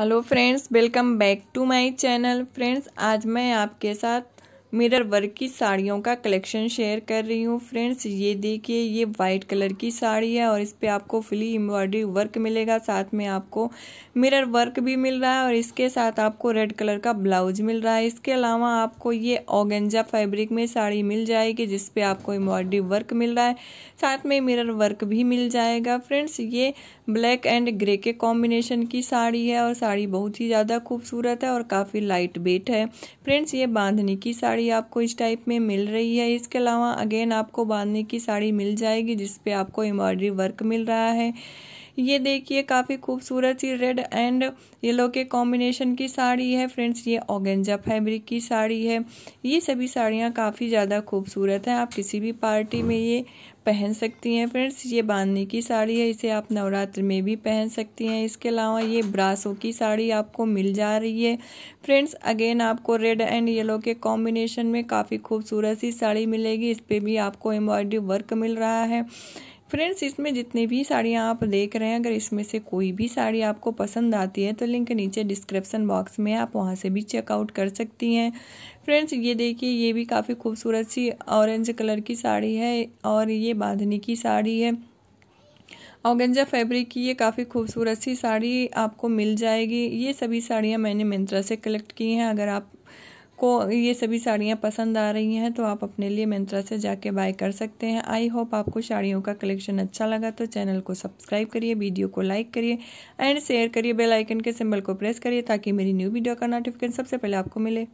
hello friends welcome back to my channel friends आज मैं आपके साथ मिरर वर्क की साड़ियों का कलेक्शन शेयर कर रही हूँ फ्रेंड्स ये देखिए ये वाइट कलर की साड़ी है और इस पर आपको फुली एम्ब्रॉयडरी वर्क मिलेगा साथ में आपको मिरर वर्क भी मिल रहा है और इसके साथ आपको रेड कलर का ब्लाउज मिल रहा है इसके अलावा आपको ये ओगेंजा फैब्रिक में साड़ी मिल जाएगी जिसपे आपको एम्ब्रॉयडरी वर्क मिल रहा है साथ में मिरर वर्क भी मिल जाएगा फ्रेंड्स ये ब्लैक एंड ग्रे के कॉम्बिनेशन की साड़ी है और साड़ी बहुत ही ज़्यादा खूबसूरत है और काफ़ी लाइट वेट है फ्रेंड्स ये बांधनी की साड़ी साड़ी आपको इस टाइप में मिल रही है इसके अलावा अगेन आपको बांधने की साड़ी मिल जाएगी जिसपे आपको एम्ब्रॉयडरी वर्क मिल रहा है ये देखिए काफ़ी खूबसूरत सी रेड एंड येलो के कॉम्बिनेशन की साड़ी है फ्रेंड्स ये ऑगेंजा फैब्रिक की साड़ी है ये सभी साड़ियाँ काफ़ी ज़्यादा खूबसूरत हैं आप किसी भी पार्टी में ये पहन सकती हैं फ्रेंड्स ये बांधने की साड़ी है इसे आप नवरात्र में भी पहन सकती हैं इसके अलावा ये ब्रासों की साड़ी आपको मिल जा रही है फ्रेंड्स अगेन आपको रेड एंड येलो के कॉम्बिनेशन में काफ़ी खूबसूरत सी साड़ी मिलेगी इस पर भी आपको एम्ब्रॉयडरी वर्क मिल रहा है फ्रेंड्स इसमें जितने भी साड़ियाँ आप देख रहे हैं अगर इसमें से कोई भी साड़ी आपको पसंद आती है तो लिंक नीचे डिस्क्रिप्सन बॉक्स में आप वहाँ से भी चेकआउट कर सकती हैं फ्रेंड्स ये देखिए ये भी काफ़ी खूबसूरत सी ऑरेंज कलर की साड़ी है और ये बांधनी की साड़ी है औगंजा फैब्रिक की ये काफ़ी खूबसूरत सी साड़ी आपको मिल जाएगी ये सभी साड़ियाँ मैंने मिंत्रा से कलेक्ट की हैं अगर आप आपको ये सभी साड़ियाँ पसंद आ रही हैं तो आप अपने लिए मिंत्रा से जाके बाय कर सकते हैं आई होप आपको साड़ियों का कलेक्शन अच्छा लगा तो चैनल को सब्सक्राइब करिए वीडियो को लाइक करिए एंड शेयर करिए बेल आइकन के सिंबल को प्रेस करिए ताकि मेरी न्यू वीडियो का नोटिफिकेशन सबसे पहले आपको मिले